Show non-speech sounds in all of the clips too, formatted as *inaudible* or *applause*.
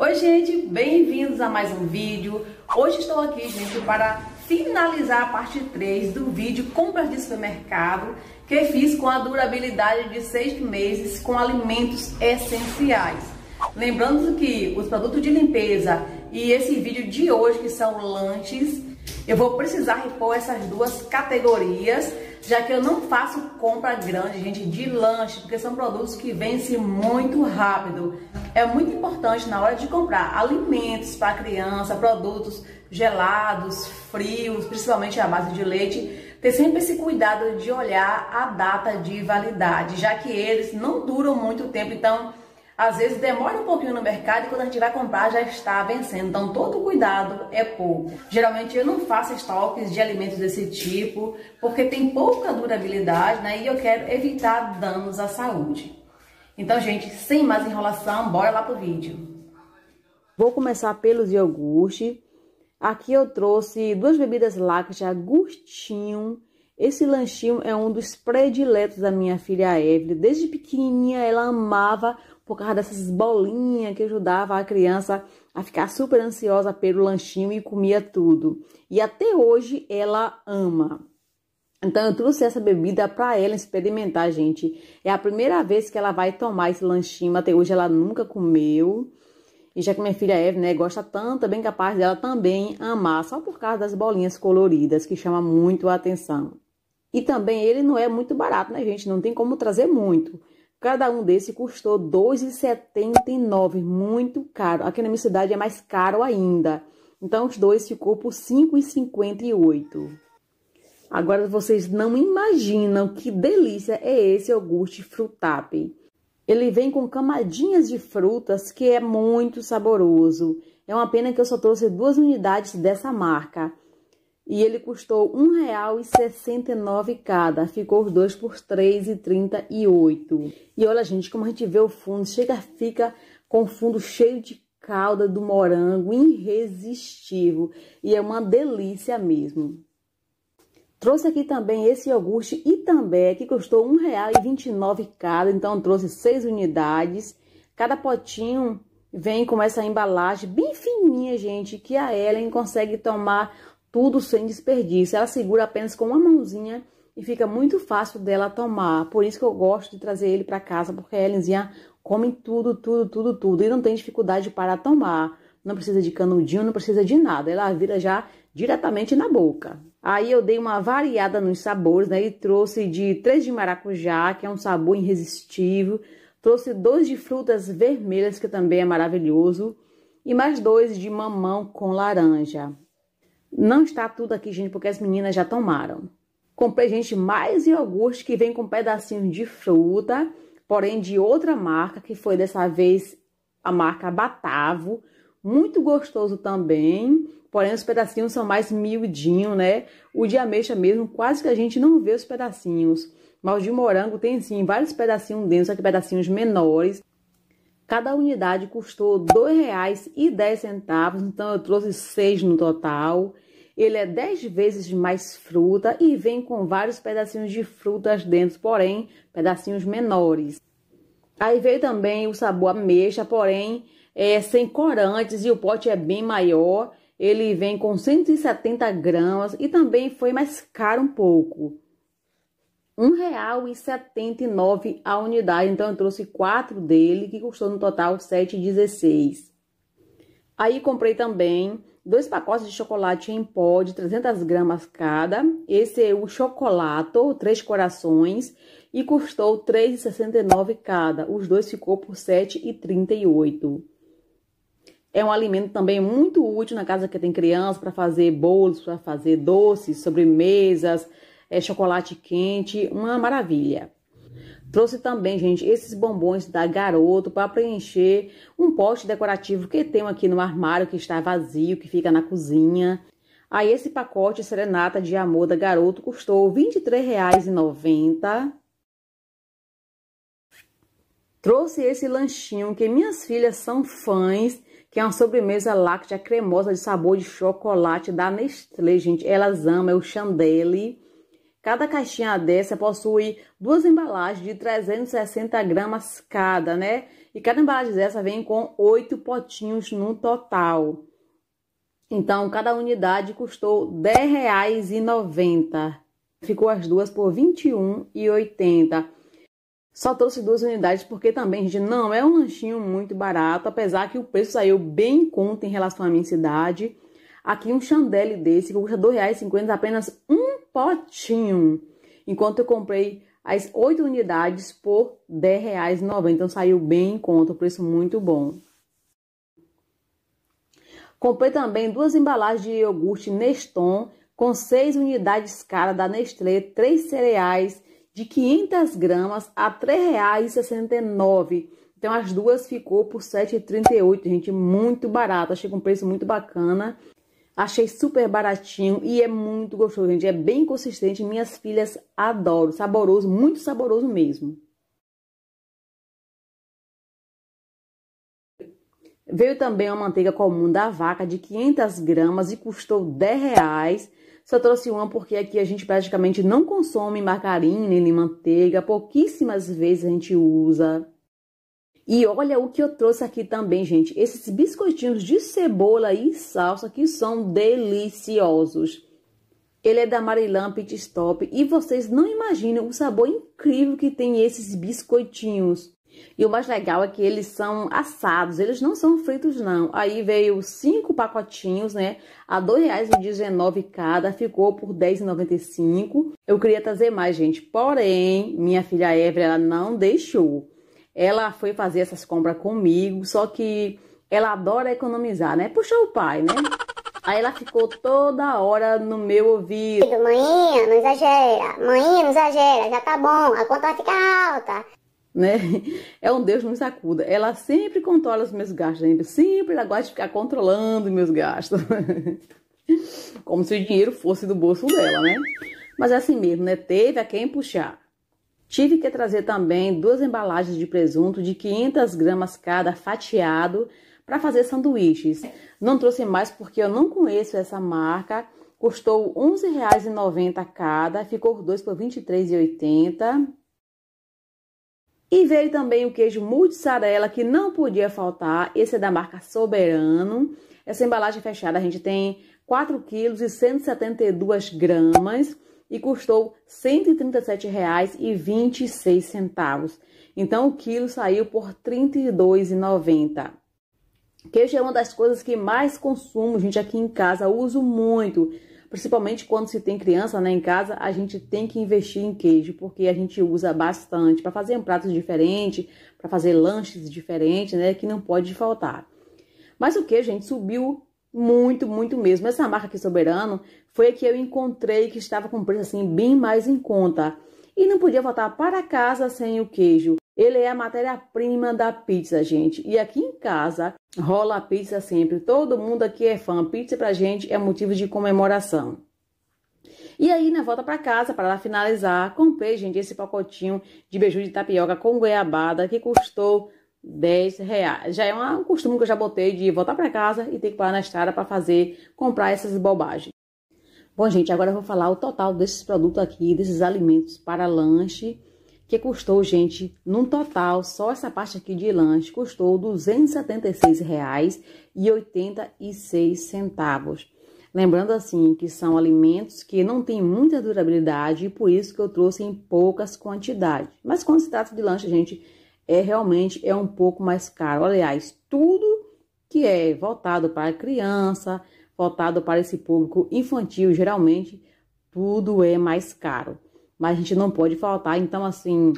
Oi gente, bem-vindos a mais um vídeo. Hoje estou aqui, gente, para finalizar a parte 3 do vídeo compras de supermercado que fiz com a durabilidade de 6 meses com alimentos essenciais. Lembrando que os produtos de limpeza e esse vídeo de hoje que são lanches, eu vou precisar repor essas duas categorias, já que eu não faço compra grande, gente, de lanche, porque são produtos que vencem muito rápido é muito importante na hora de comprar alimentos para criança, produtos gelados, frios, principalmente à base de leite, ter sempre esse cuidado de olhar a data de validade, já que eles não duram muito tempo, então às vezes demora um pouquinho no mercado e quando a gente vai comprar já está vencendo. Então todo cuidado é pouco. Geralmente eu não faço estoques de alimentos desse tipo, porque tem pouca durabilidade, né? E eu quero evitar danos à saúde. Então, gente, sem mais enrolação, bora lá pro vídeo. Vou começar pelos iogurte. Aqui eu trouxe duas bebidas lácteas, gostinho. Esse lanchinho é um dos prediletos da minha filha Evelyn. Desde pequenininha ela amava por causa dessas bolinhas que ajudava a criança a ficar super ansiosa pelo lanchinho e comia tudo. E até hoje ela ama. Então eu trouxe essa bebida para ela experimentar, gente. É a primeira vez que ela vai tomar esse lanchinho. Até hoje ela nunca comeu. E já que minha filha Eve, é, né, gosta tanto, é bem capaz dela também amar, só por causa das bolinhas coloridas, que chama muito a atenção. E também ele não é muito barato, né, gente? Não tem como trazer muito. Cada um desse custou R$ 2,79, muito caro. Aqui na minha cidade é mais caro ainda. Então os dois ficou por R$ 5,58. Agora vocês não imaginam que delícia é esse iogurte frutape. Ele vem com camadinhas de frutas que é muito saboroso. É uma pena que eu só trouxe duas unidades dessa marca. E ele custou R$ 1,69 cada, ficou os dois por R$ 3,38. E olha, gente, como a gente vê o fundo, chega, fica com o fundo cheio de calda do morango, irresistível. E é uma delícia mesmo. Trouxe aqui também esse iogurte também que custou R$ 1,29 cada, então trouxe seis unidades. Cada potinho vem com essa embalagem bem fininha, gente, que a Ellen consegue tomar tudo sem desperdício. Ela segura apenas com uma mãozinha e fica muito fácil dela tomar. Por isso que eu gosto de trazer ele para casa, porque a Ellenzinha come tudo, tudo, tudo, tudo e não tem dificuldade para tomar. Não precisa de canudinho, não precisa de nada. Ela vira já diretamente na boca. Aí eu dei uma variada nos sabores, né? E trouxe de três de maracujá, que é um sabor irresistível. Trouxe dois de frutas vermelhas, que também é maravilhoso. E mais dois de mamão com laranja. Não está tudo aqui, gente, porque as meninas já tomaram. Comprei, gente, mais iogurte que vem com pedacinhos de fruta, porém de outra marca, que foi dessa vez a marca Batavo. Muito gostoso também. Porém, os pedacinhos são mais miudinho, né? O de ameixa mesmo, quase que a gente não vê os pedacinhos. Mas o de morango tem sim vários pedacinhos dentro, só que pedacinhos menores. Cada unidade custou R$ 2,10, então eu trouxe seis no total. Ele é 10 vezes mais fruta e vem com vários pedacinhos de frutas dentro, porém pedacinhos menores. Aí veio também o sabor ameixa, porém é sem corantes e o pote é bem maior. Ele vem com 170 gramas e também foi mais caro um pouco. R$ 1,79 a unidade. Então, eu trouxe quatro dele, que custou no total R$ 7,16. Aí, comprei também dois pacotes de chocolate em pó de 300 gramas cada. Esse é o Chocolato, Três Corações, e custou R$ 3,69 cada. Os dois ficou por R$ 7,38. É um alimento também muito útil na casa que tem crianças para fazer bolos, para fazer doces, sobremesas, é, chocolate quente, uma maravilha. Trouxe também, gente, esses bombons da Garoto para preencher um poste decorativo que tem aqui no armário que está vazio, que fica na cozinha. Aí esse pacote Serenata de Amor da Garoto custou R$ 23,90. Trouxe esse lanchinho que minhas filhas são fãs que é uma sobremesa láctea cremosa de sabor de chocolate da Nestlé, gente. Elas amam, é o Chandelle. Cada caixinha dessa possui duas embalagens de 360 gramas cada, né? E cada embalagem dessa vem com oito potinhos no total. Então, cada unidade custou R$ 10,90. Ficou as duas por R$ 21,80. Só trouxe duas unidades porque também, gente, não é um lanchinho muito barato, apesar que o preço saiu bem em conta em relação à minha cidade. Aqui um chandelle desse que custa R$ 2,50 apenas um potinho. Enquanto eu comprei as oito unidades por R$ 10,90. Então saiu bem em conta, um preço muito bom. Comprei também duas embalagens de iogurte Neston com seis unidades cara da Nestlé, três cereais de 500 gramas a R$ 3,69. Então as duas ficou por R$ 7,38, gente, muito barato. Achei com um preço muito bacana. Achei super baratinho e é muito gostoso, gente. É bem consistente, minhas filhas adoram. Saboroso, muito saboroso mesmo. Veio também uma manteiga comum da vaca de 500 gramas e custou R$ 10,00. Só trouxe uma porque aqui a gente praticamente não consome margarina nem manteiga, pouquíssimas vezes a gente usa. E olha o que eu trouxe aqui também, gente. Esses biscoitinhos de cebola e salsa que são deliciosos. Ele é da Marilã Pit Stop e vocês não imaginam o sabor incrível que tem esses biscoitinhos. E o mais legal é que eles são assados, eles não são fritos não. Aí veio cinco pacotinhos, né? A R$ 2,19 cada, ficou por R$ 10,95. Eu queria trazer mais, gente, porém, minha filha Evelyn, ela não deixou. Ela foi fazer essas compras comigo, só que ela adora economizar, né? Puxou o pai, né? Aí ela ficou toda hora no meu ouvido. Mãinha, não exagera. Mãinha, não exagera. Já tá bom. A conta vai ficar alta né? É um Deus que nos acuda. Ela sempre controla os meus gastos, Sempre ela gosta de ficar controlando meus gastos. *laughs* Como se o dinheiro fosse do bolso dela, né? Mas é assim mesmo, né? Teve a quem puxar. Tive que trazer também duas embalagens de presunto de 500 gramas cada fatiado para fazer sanduíches. Não trouxe mais porque eu não conheço essa marca. Custou R$ 11,90 cada, ficou os dois por R$ 23,80. E veio também o queijo multisarela, que não podia faltar. Esse é da marca Soberano. Essa embalagem fechada a gente tem 4 quilos e 172 gramas e custou R$ 137,26. Então o quilo saiu por R$ 32,90. Queijo é uma das coisas que mais consumo, gente, aqui em casa. uso muito. Principalmente quando se tem criança né, em casa, a gente tem que investir em queijo, porque a gente usa bastante para fazer um prato diferente, para fazer lanches diferentes, né? Que não pode faltar. Mas o queijo, gente, subiu muito, muito mesmo. Essa marca aqui, Soberano, foi a que eu encontrei que estava com preço assim bem mais em conta. E não podia voltar para casa sem o queijo. Ele é a matéria-prima da pizza, gente. E aqui em casa rola pizza sempre. Todo mundo aqui é fã. Pizza pra gente é motivo de comemoração. E aí, na né, volta para casa, para finalizar, comprei, gente, esse pacotinho de beiju de tapioca com goiabada que custou 10 reais. Já é um costume que eu já botei de voltar para casa e ter que parar na estrada para fazer, comprar essas bobagens. Bom, gente, agora eu vou falar o total desses produtos aqui, desses alimentos para lanche que custou, gente, num total, só essa parte aqui de lanche, custou R$ 276,86. Lembrando, assim, que são alimentos que não têm muita durabilidade e por isso que eu trouxe em poucas quantidades. Mas quando se trata de lanche, gente, é realmente é um pouco mais caro. Aliás, tudo que é voltado para criança, voltado para esse público infantil, geralmente, tudo é mais caro mas a gente não pode faltar. Então, assim,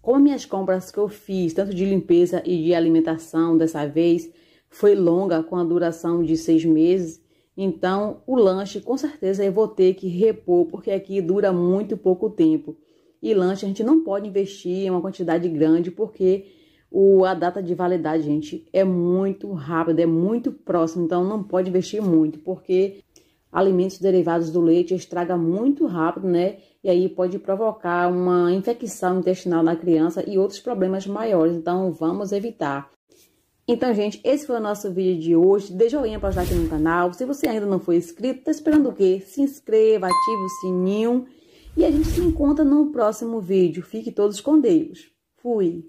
com minhas compras que eu fiz, tanto de limpeza e de alimentação dessa vez, foi longa, com a duração de seis meses. Então, o lanche, com certeza, eu vou ter que repor, porque aqui dura muito pouco tempo. E lanche a gente não pode investir em uma quantidade grande, porque o, a data de validade, gente, é muito rápida, é muito próxima. Então, não pode investir muito, porque alimentos derivados do leite estraga muito rápido, né? E aí pode provocar uma infecção intestinal na criança e outros problemas maiores. Então, vamos evitar. Então, gente, esse foi o nosso vídeo de hoje. Deixa o joinha para ajudar aqui no canal. Se você ainda não foi inscrito, tá esperando o quê? Se inscreva, ative o sininho. E a gente se encontra no próximo vídeo. Fique todos com Deus. Fui!